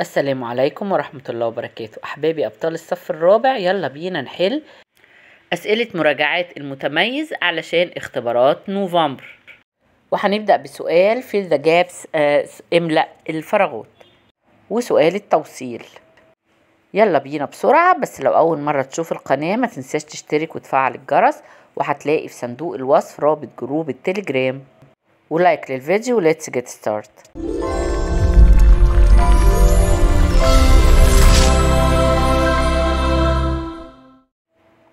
السلام عليكم ورحمة الله وبركاته أحبابي أبطال الصف الرابع يلا بينا نحل أسئلة مراجعات المتميز علشان اختبارات نوفمبر وهنبدأ بسؤال في the gaps آه املأ الفراغات وسؤال التوصيل يلا بينا بسرعة بس لو أول مرة تشوف القناة ما تنساش تشترك وتفعل الجرس وهتلاقي في صندوق الوصف رابط جروب التليجرام ولايك للفيديو let's get started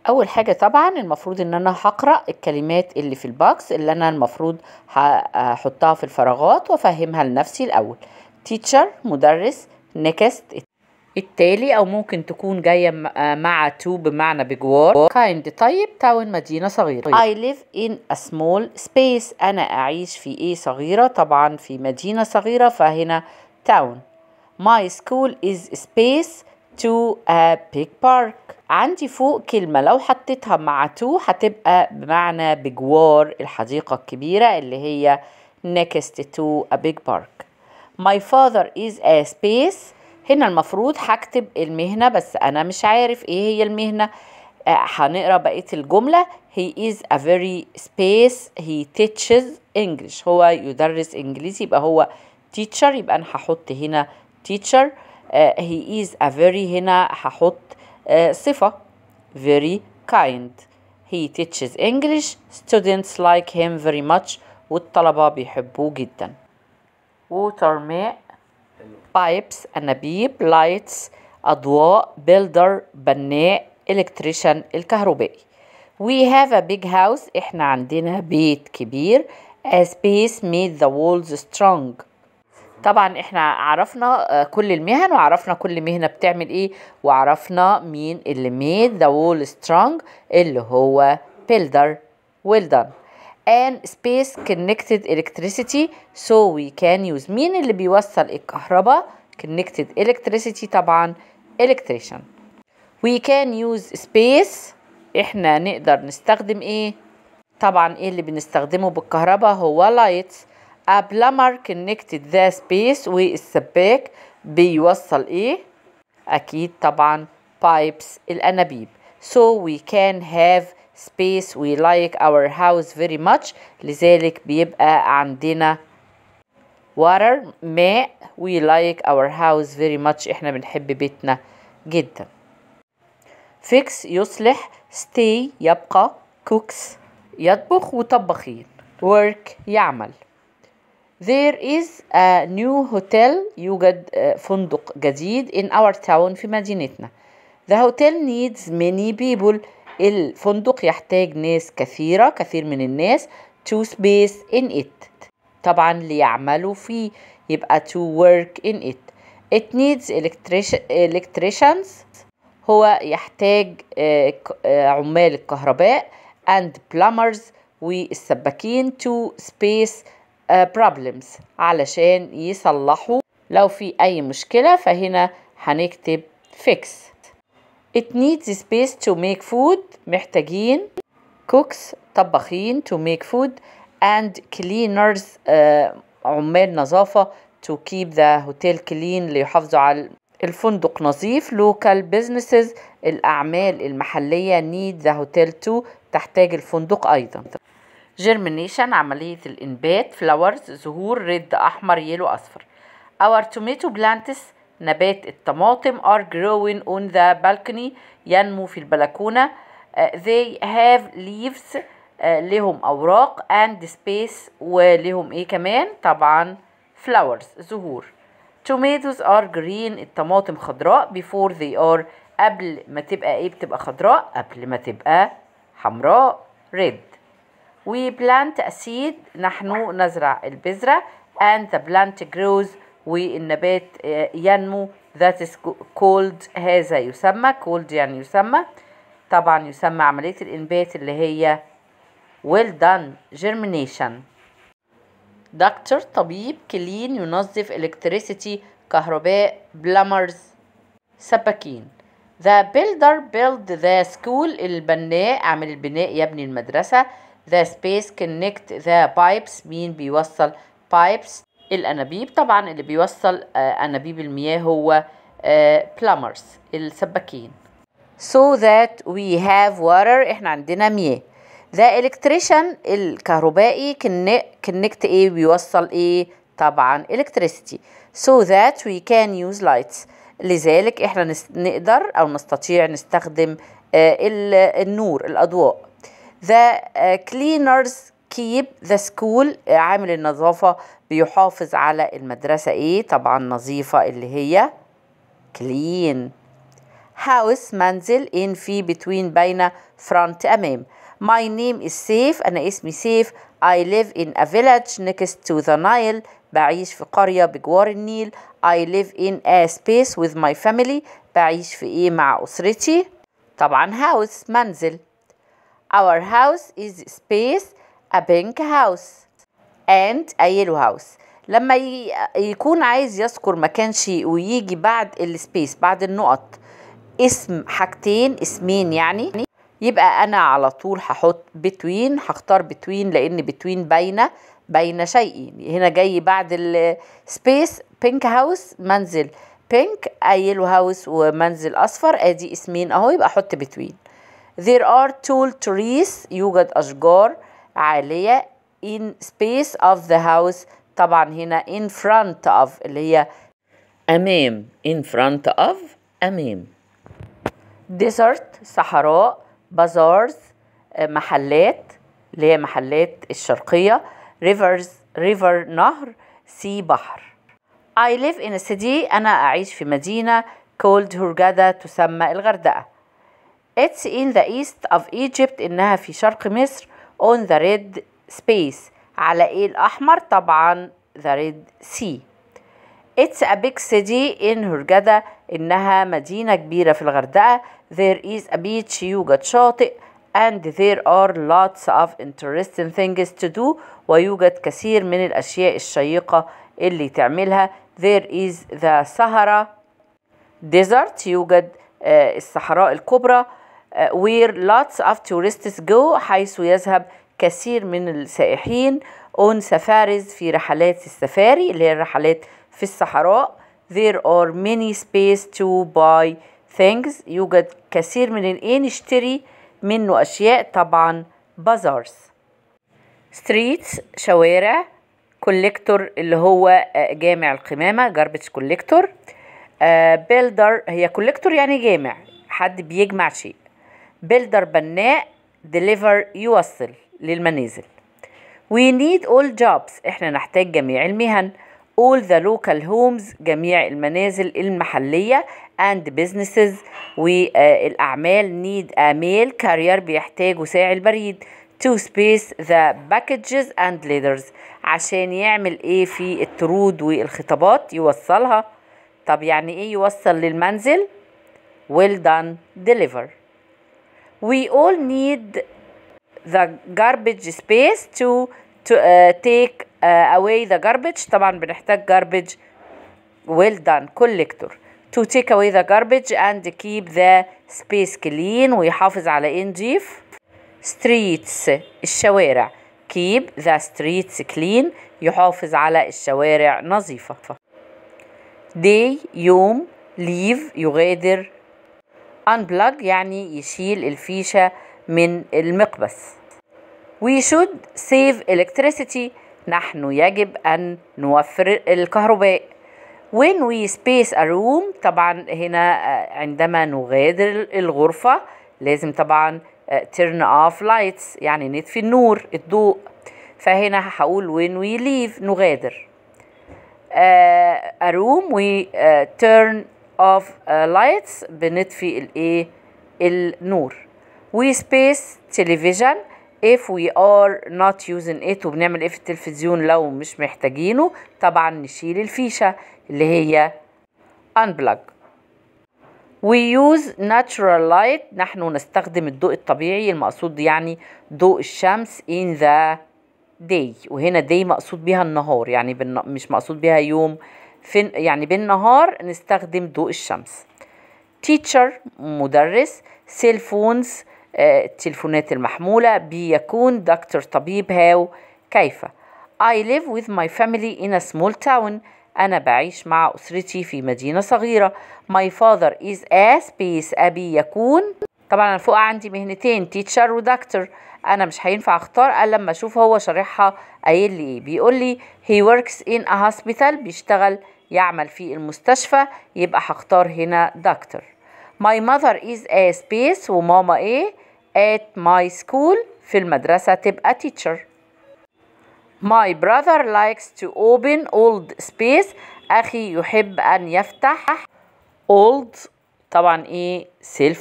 اول حاجه طبعا المفروض ان انا هقرا الكلمات اللي في الباكس اللي انا المفروض هحطها في الفراغات وافهمها لنفسي الاول تيتشر مدرس نكست التالي او ممكن تكون جايه مع تو بمعنى بجوار كايند طيب تاون مدينه صغيره طيب. I live in a small space انا اعيش في ايه صغيره طبعا في مدينه صغيره فهنا تاون My school is space to a big park عندي فوق كلمة لو حطيتها مع to هتبقى بمعنى بجوار الحديقة الكبيرة اللي هي next to a big park my father is a space هنا المفروض هكتب المهنة بس أنا مش عارف إيه هي المهنة آه، هنقرا بقية الجملة he is a very space he teaches English هو يدرس إنجليزي يبقى هو teacher يبقى أنا هحط هنا teacher Uh, he is a very هنا هحط صفة very kind he teaches English students like him very much والطلبة بيحبوه جدا water ماء pipes أنابيب lights أضواء builder بناء electrician الكهربائي we have a big house احنا عندنا بيت كبير a space made the walls strong طبعا احنا عرفنا آه، كل المهن وعرفنا كل مهنه بتعمل ايه وعرفنا مين اللي ميد ذا وول سترونج اللي هو بيلدر دان and space connected electricity so we can use مين اللي بيوصل الكهرباء connected electricity طبعا الكتريشن we can use space احنا نقدر نستخدم ايه طبعا ايه اللي بنستخدمه بالكهرباء هو lights A plumber connected the space والسباك بيوصل ايه اكيد طبعا pipes الانابيب so we can have space we like our house very much لذلك بيبقى عندنا water ماء we like our house very much احنا بنحب بيتنا جدا fix يصلح stay يبقى cooks يطبخ وطبخين work يعمل There is a new hotel يوجد فندق جديد in our town في مدينتنا The hotel needs many people الفندق يحتاج ناس كثيرة كثير من الناس to space in it طبعا ليعملوا فيه يبقى to work in it It needs electricians هو يحتاج عمال الكهرباء and plumbers والسباكين to space problems علشان يصلحوا لو في أي مشكلة فهنا هنكتب fix It needs space to make food محتاجين cooks طباخين to make food and cleaners uh, عمال نظافة to keep the hotel clean ليحافظوا على الفندق نظيف local businesses الأعمال المحلية need the hotel to تحتاج الفندق أيضا germination عملية الإنبات flowers زهور ريد أحمر يلو أصفر our tomato plants نبات الطماطم are growing on the balcony ينمو في البلكونة uh, they have leaves uh, لهم أوراق and space ولهم إيه كمان طبعا flowers زهور tomatoes are green الطماطم خضراء before they are قبل ما تبقى إيه بتبقى خضراء قبل ما تبقى حمراء red We plant a seed نحن نزرع البذرة and the plant grows والنبات uh, ينمو that is called هذا يسمى called يعني يسمى طبعا يسمى عملية الإنبات اللي هي well done germination دكتور طبيب كلين ينظف إلكتريسيتي كهرباء بلامرز سباكين The builder build the school البناء عامل البناء يبني المدرسة the space connect the pipes مين بيوصل pipes الأنابيب طبعا اللي بيوصل آه، أنابيب المياه هو آه، plumbers السباكين so that we have water احنا عندنا مياه the electrician الكهربائي connect ايه بيوصل ايه طبعا electricity so that we can use lights لذلك احنا نقدر او نستطيع نستخدم آه، النور الاضواء ذا كلينرز كيب ذا سكول عامل النظافة بيحافظ على المدرسة ايه طبعا نظيفة اللي هي كلين هاوس منزل ان في بتوين بين فرونت امام My name is سيف أنا اسمي سيف I live in a village next to the Nile بعيش في قرية بجوار النيل I live in a space with my family بعيش في إيه مع أسرتي طبعا house منزل Our house is space a pink house and a yellow house لما يكون عايز يذكر مكان شيء ويجي بعد السبيس بعد النقط اسم حاجتين اسمين يعني يبقى انا على طول هحط بتوين هختار بتوين لان بتوين باينه بين شيئين هنا جاي بعد السبيس بينك هاوس منزل بينك yellow هاوس ومنزل اصفر ادي اسمين اهو يبقى احط بتوين There are tall trees يوجد أشجار عالية in space of the house طبعا هنا in front of اللي هي أمام in front of أمام desert صحراء bazaars آه، محلات اللي هي محلات الشرقية rivers river نهر سي بحر I live in a city أنا أعيش في مدينة called هرجادة تسمى الغردقة It's in the east of Egypt إنها في شرق مصر on the red space على إيه الأحمر طبعا the red sea It's a big city in هرجدا إنها مدينة كبيرة في الغردقة There is a beach يوجد شاطئ and there are lots of interesting things to do ويوجد كثير من الأشياء الشيقة اللي تعملها there is the Sahara desert يوجد الصحراء الكبرى where lots of tourists go حيث يذهب كثير من السائحين on safaris في رحلات السفاري اللي هي الرحلات في الصحراء there are many space to buy things يوجد كثير من الايه نشتري منه اشياء طبعا bazaars streets شوارع كوليكتور اللي هو آه، جامع القمامة جاربج كوليكتور بيلدر هي كوليكتور يعني جامع حد بيجمع شيء بيلدر بناء ديليفر يوصل للمنازل We need all jobs احنا نحتاج جميع المهن all the local homes جميع المنازل المحلية and businesses والأعمال آه، need a mail carrier بيحتاجوا ساعي البريد to space the packages and letters عشان يعمل ايه في الطرود والخطابات يوصلها طب يعني ايه يوصل للمنزل well done deliver we all need the garbage space to, to uh, take uh, away the garbage طبعا بنحتاج garbage well done collector to take away the garbage and keep the space clean ويحافظ على انجيف streets الشوارع keep the streets clean يحافظ على الشوارع نظيفة day يوم leave يغادر unplug يعني يشيل الفيشة من المقبس we should save electricity نحن يجب أن نوفر الكهرباء when we space a room طبعا هنا آه، عندما نغادر الغرفة لازم طبعا آه، turn off lights يعني نطفي النور الضوء فهنا هقول when we leave نغادر uh, a room we uh, turn of آه، lights بنطفي الايه النور space تلفزيون if we are not using it وبنعمل ايه في التلفزيون لو مش محتاجينه طبعا نشيل الفيشة اللي هي unplug we use natural light نحن نستخدم الضوء الطبيعي المقصود يعني ضوء الشمس in the day وهنا day مقصود بها النهار يعني مش مقصود بها يوم في يعني بالنهار نستخدم ضوء الشمس تيتشر مدرس سيل فونز آه، التليفونات المحمولة بيكون دكتور طبيب هاو كيف I live with my family in a small town أنا بعيش مع أسرتي في مدينة صغيرة My father is a space أبي يكون طبعا انا فوق عندي مهنتين تيتشر ودكتور انا مش هينفع اختار الا لما اشوف هو شارحها قايل لي ايه بيقول لي هي وركس ان ا هوسبيتال بيشتغل يعمل في المستشفى يبقى هختار هنا دكتور ماي ماذر از ا سبيس وماما ايه ات ماي سكول في المدرسة تبقى تيتشر ماي براذر لايكس تو اوبن اولد سبيس أخي يحب أن يفتح اولد طبعا ايه سيلفونز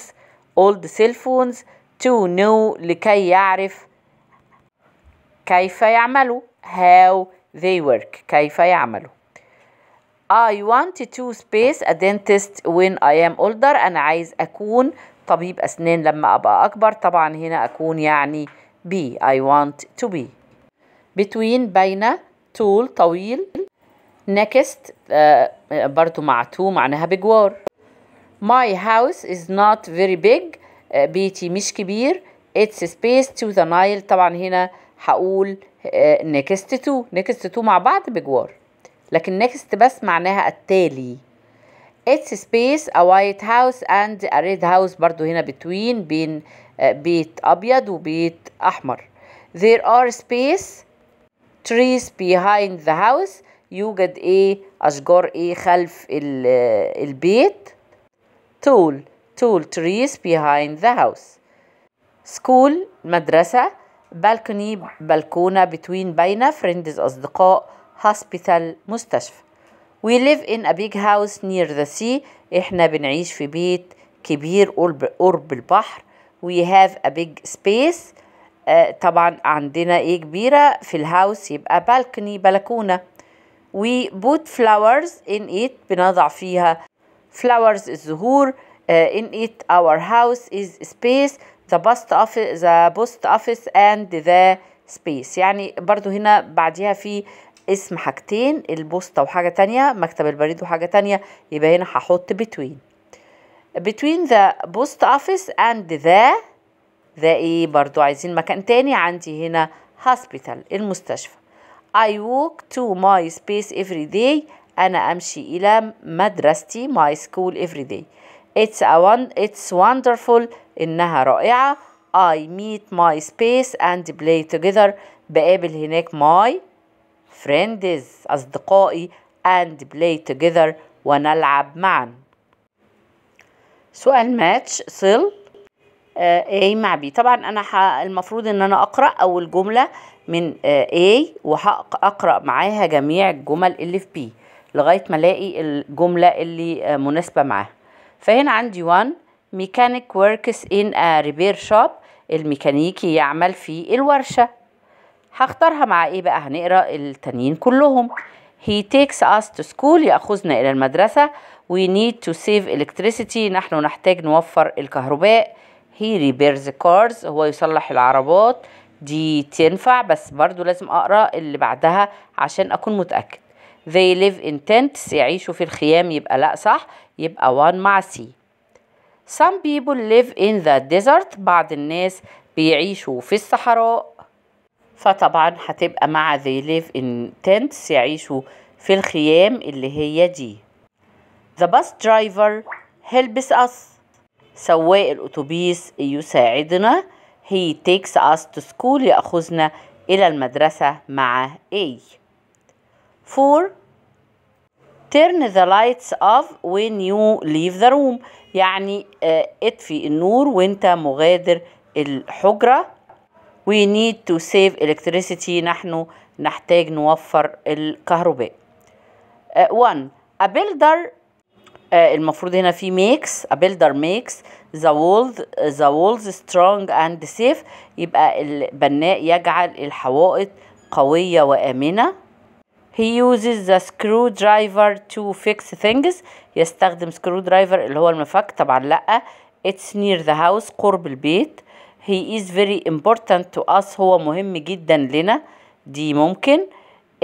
فونز old cell phones to know لكي يعرف كيف يعملوا how they work كيف يعملوا I want to space a dentist when I am older أنا عايز أكون طبيب أسنان لما أبقى أكبر طبعا هنا أكون يعني be I want to be between بين طول طويل next آه برضو مع to معناها بجوار My house is not very big بيتي مش كبير It's space to the Nile طبعا هنا هقول next to next to مع بعض بجوار لكن next بس معناها التالي It's space a white house and a red house برضو هنا between بين بيت أبيض وبيت أحمر There are space trees behind the house يوجد ايه أشجار ايه خلف البيت tall tall trees behind the house school مدرسة balcony بلكونة between بين friends أصدقاء hospital مستشفى we live in a big house near the sea إحنا بنعيش في بيت كبير قرب, قرب البحر we have a big space uh, طبعا عندنا إيه كبيرة في الهاوس يبقى balcony بلكونة we put flowers in it بنضع فيها flowers الزهور in it our house is space the post office the post office and the space يعني برضو هنا بعديها في اسم حاجتين البوسطة وحاجة تانية مكتب البريد وحاجة تانية يبقى هنا هحط between between the post office and the the ايه برضو عايزين مكان تاني عندي هنا hospital المستشفى I walk to my space every day أنا أمشي إلى مدرستي my school every day it's, a one, it's wonderful إنها رائعة I meet my space and play together بقابل هناك my friends أصدقائي and play together ونلعب معا سؤال ماتش صل آه، A مع B طبعا أنا ح... المفروض إن أنا أقرأ أول جملة من آه، A وهقرأ معاها جميع الجمل اللي في B لغاية ما الاقي الجملة اللي آه، مناسبة معاها فهنا عندي 1 ميكانيك works in a repair shop الميكانيكي يعمل في الورشة هختارها مع ايه بقى هنقرا التانيين كلهم he takes us to school يأخذنا إلى المدرسة we need to save electricity نحن نحتاج نوفر الكهرباء he repairs cars هو يصلح العربات دي تنفع بس برضو لازم أقرأ اللي بعدها عشان أكون متأكد they live in tents يعيشوا في الخيام يبقى لا صح يبقى one مع C some people live in the desert بعض الناس بيعيشوا في الصحراء فطبعا هتبقى مع they live in tents يعيشوا في الخيام اللي هي دي the bus driver helps us سواق الأتوبيس يساعدنا he takes us to school يأخذنا إلى المدرسة مع A 4 turn the lights off when you leave the room يعني اطفي النور وانت مغادر الحجرة we need to save electricity نحن نحتاج نوفر الكهرباء 1 uh, a builder uh, المفروض هنا في makes a builder makes the walls the walls strong and safe يبقى البناء يجعل الحوائط قوية وآمنة he uses the screwdriver to fix things يستخدم screwdriver اللي هو المفك طبعا لأ it's near the house قرب البيت he is very important to us هو مهم جدا لنا دي ممكن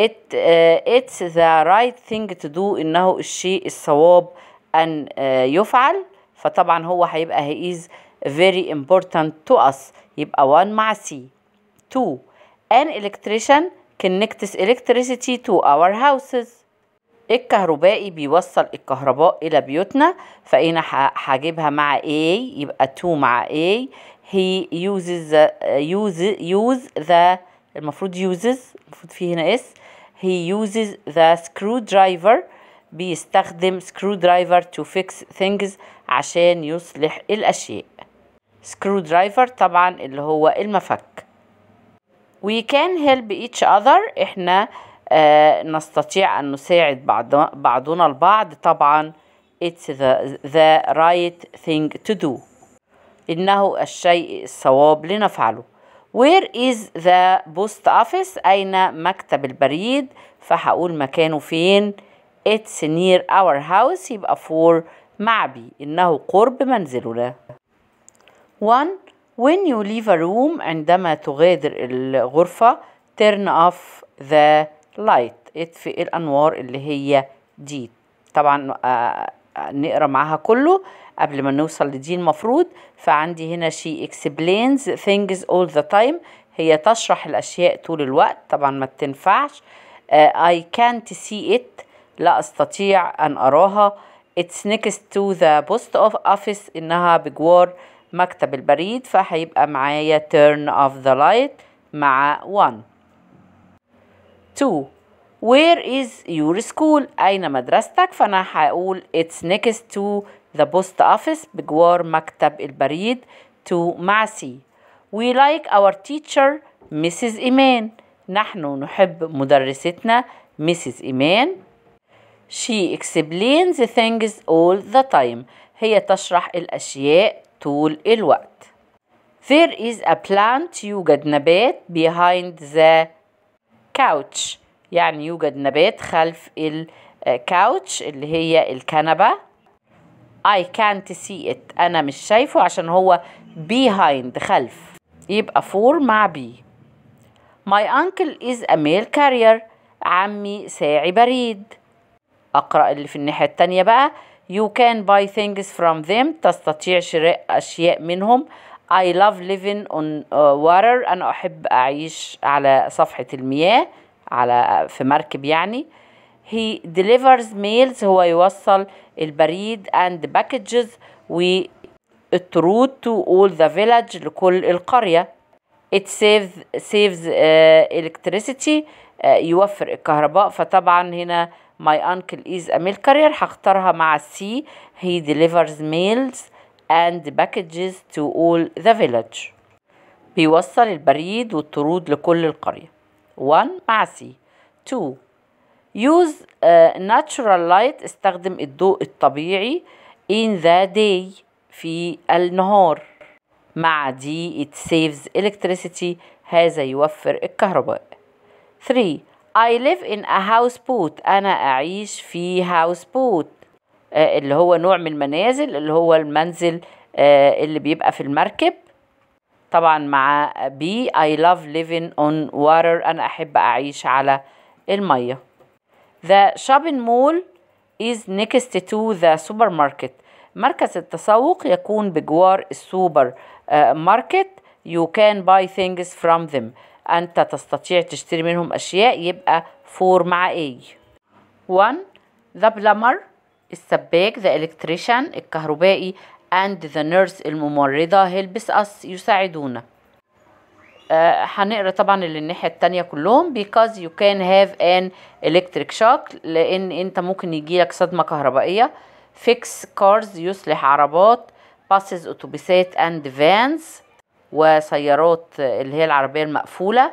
it uh, it's the right thing to do انه الشيء الصواب ان uh, يفعل فطبعا هو هيبقى he is very important to us يبقى 1 مع C 2 an electrician connects electricity to our houses الكهربائي بيوصل الكهرباء إلى بيوتنا فأنا هجيبها مع A يبقى to مع A he uses the, use, use the المفروض uses المفروض فيه هنا S he uses the screwdriver بيستخدم screwdriver to fix things عشان يصلح الأشياء screwdriver طبعا اللي هو المفك we can help each other احنا آه نستطيع أن نساعد بعض بعضنا البعض طبعا it's the, the right thing to do إنه الشيء الصواب لنفعله where is the post office أين مكتب البريد فهقول مكانه فين it's near our house يبقى for معبي إنه قرب منزلنا 1 when you leave a room عندما تغادر الغرفة turn off the light اطفئ إيه الأنوار اللي هي دي طبعا آه، آه، نقرا معاها كله قبل ما نوصل لدي المفروض فعندي هنا she explains things all the time هي تشرح الأشياء طول الوقت طبعا ما تنفعش uh, I can't see it لا أستطيع أن أراها it's next to the post office إنها بجوار مكتب البريد فهيبقى معايا turn off the light مع 1 2 Where is your school أين مدرستك فأنا هقول it's next to the post office بجوار مكتب البريد to مع C We like our teacher Mrs. إيمان نحن نحب مدرستنا Mrs. إيمان She explains things all the time هي تشرح الأشياء طول الوقت There is a plant يوجد نبات behind the couch يعني يوجد نبات خلف الكاوتش آه، اللي هي الكنبة I can't see it أنا مش شايفه عشان هو behind خلف يبقى for مع بي My uncle is a mail carrier عمي ساعي بريد أقرأ اللي في الناحية التانية بقى You can buy things from them تستطيع شراء أشياء منهم I love living on water أنا أحب أعيش على صفحة المياه على في مركب يعني He delivers mails هو يوصل البريد and packages والطرود to all the village لكل القرية It saves, saves uh, electricity يوفر الكهرباء فطبعا هنا my uncle is a mail carrier هختارها مع C he delivers mails and packages to all the village بيوصل البريد والطرود لكل القرية 1 مع سي 2 use uh, natural light استخدم الضوء الطبيعي in the day في النهار مع دي it saves electricity هذا يوفر الكهرباء 3 I live in a houseboat أنا أعيش في houseboat آه اللي هو نوع من المنازل اللي هو المنزل آه اللي بيبقى في المركب طبعا مع B I love living on water أنا أحب أعيش على المية The shopping mall is next to the supermarket مركز التسوق يكون بجوار السوبر ماركت آه، you can buy things from them أنت تستطيع تشتري منهم أشياء يبقى فور مع A 1 the plumber السباك the electrician الكهربائي and the nurse الممرضة هيلبس us يساعدونا آه هنقرا طبعا اللي الناحية التانية كلهم because you can have an electric shock لأن أنت ممكن يجيلك صدمة كهربائية fix cars يصلح عربات Passes أتوبيسات and vans وسيارات اللي هي العربية المقفولة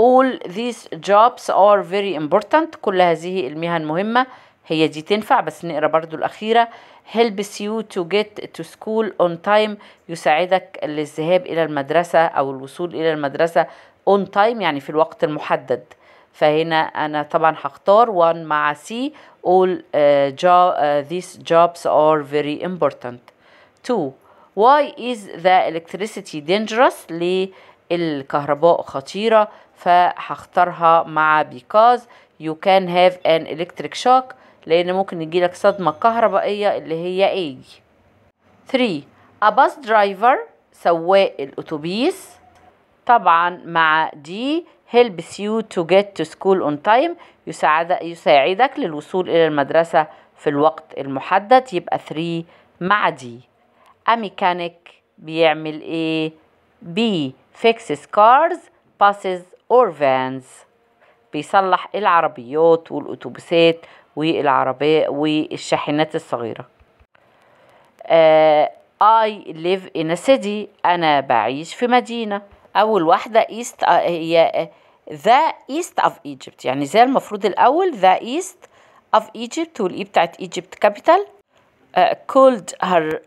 all these jobs are very important كل هذه المهن مهمة هي دي تنفع بس نقرا برضو الأخيرة helps you to get to school on time يساعدك للذهاب إلى المدرسة أو الوصول إلى المدرسة on time يعني في الوقت المحدد فهنا أنا طبعا هختار 1 مع C all uh, jo uh, these jobs are very important 2 why is the electricity dangerous ليه الكهرباء خطيرة فهختارها مع because you can have an electric shock لأن ممكن يجيلك صدمة كهربائية اللي هي A. 3 a bus driver سواق الأتوبيس طبعا مع D helps you to get to school on time يساعد يساعدك للوصول إلى المدرسة في الوقت المحدد يبقى 3 مع دي a mechanic بيعمل ايه B fixes cars buses or vans بيصلح العربيات والأتوبيسات والعربية والشاحنات الصغيرة آه I live in a city أنا بعيش في مدينة أول واحدة east آه، هي the east of Egypt يعني زي المفروض الأول the east of Egypt والإي بتاعت Egypt capital كولد called her,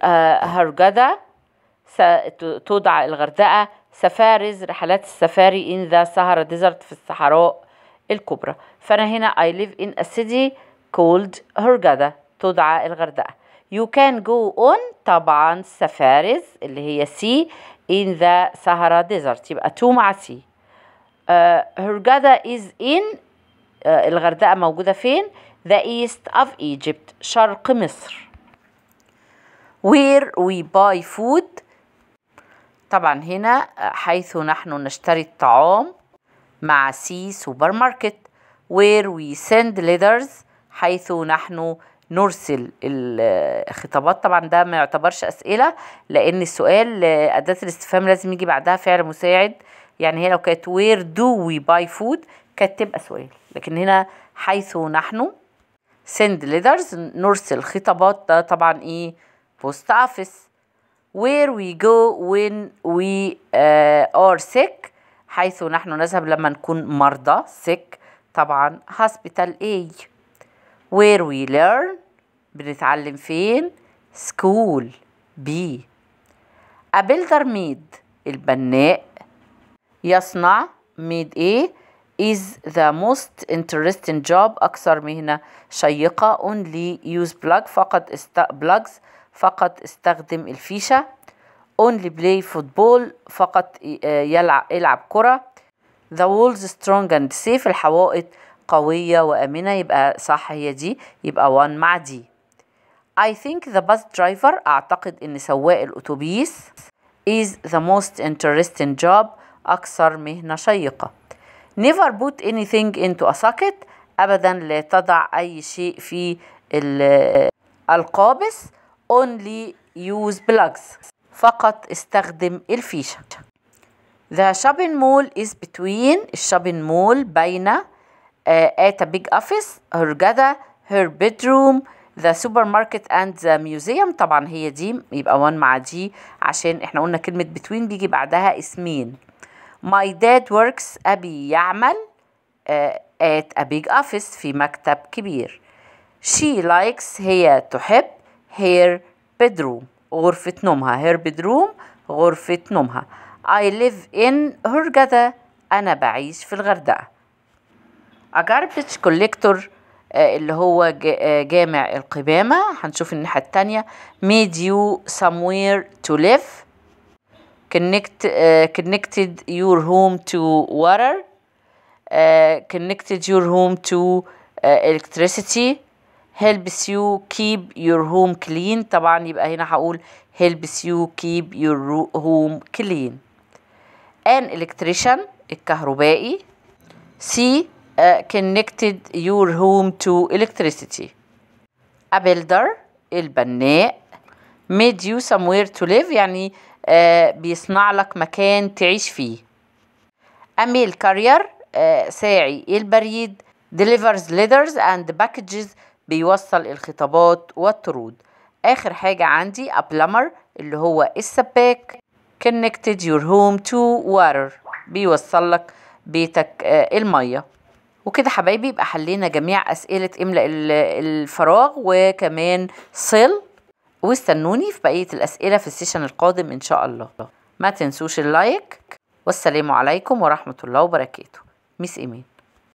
آه، توضع الغردقة سفارز رحلات السفاري in the سهرة ديزرت في الصحراء الكبرى فأنا هنا I live in a city called هرجدة تدعى الغردقة you can go on طبعا سفارز اللي هي سي in the Sahara Desert يبقى تو مع سي آه، هرجدة is in uh, الغردقة موجودة فين the east of Egypt شرق مصر where we buy food طبعا هنا حيث نحن نشتري الطعام مع سي سوبر ماركت where we send letters حيث نحن نرسل الخطابات طبعا ده ما يعتبرش أسئلة لأن السؤال أداة الاستفهام لازم يجي بعدها فعل مساعد يعني هي لو كانت where do we buy food كانت تبقى سؤال لكن هنا حيث نحن send letters نرسل خطابات ده طبعا ايه post office where we go when we uh, are sick حيث نحن نذهب لما نكون مرضى sick طبعا hospital A where we learn بنتعلم فين school B a builder made البناء يصنع made A is the most interesting job أكثر مهنة شيقة only use plug فقط است plugs فقط استخدم الفيشة only play football فقط آه، يلعب العب كرة the walls strong and safe الحوائط قوية وآمنة يبقى صح هي دي يبقى وان مع دي I think the bus driver أعتقد إن سواق الأتوبيس is the most interesting job أكثر مهنة شيقة never put anything into a socket أبدا لا تضع أي شيء في آه، القابس only use plugs فقط استخدم الفيشة The shopping mall is between الشوبينج مول بين uh, at a big office her gada her bedroom the supermarket and the museum طبعا هي دي يبقى وان مع دي عشان احنا قلنا كلمة between بيجي بعدها اسمين my dad works أبي يعمل uh, at a big office في مكتب كبير she likes هي تحب هير bedroom غرفة نومها هير bedroom غرفة نومها I live in هرجدا أنا بعيش في الغردقة A garbage collector اللي هو جامع القمامة هنشوف الناحية التانية made you somewhere to live connect, uh, connected your home to water uh, connected your home to uh, electricity helps you keep your home clean طبعا يبقى هنا هقول helps you keep your home clean an electrician الكهربائي C uh, connected your home to electricity a builder البناء made you somewhere to live يعني uh, بيصنع لك مكان تعيش فيه a mail carrier uh, ساعي البريد delivers letters and packages بيوصل الخطابات والطرود آخر حاجة عندي a plumber اللي هو السباك connected your home to water بيوصل لك بيتك آه، المية وكده حبايبي يبقى حلينا جميع أسئلة إملأ الفراغ وكمان صل واستنوني في بقية الأسئلة في السيشن القادم إن شاء الله ما تنسوش اللايك والسلام عليكم ورحمة الله وبركاته ميس إيمان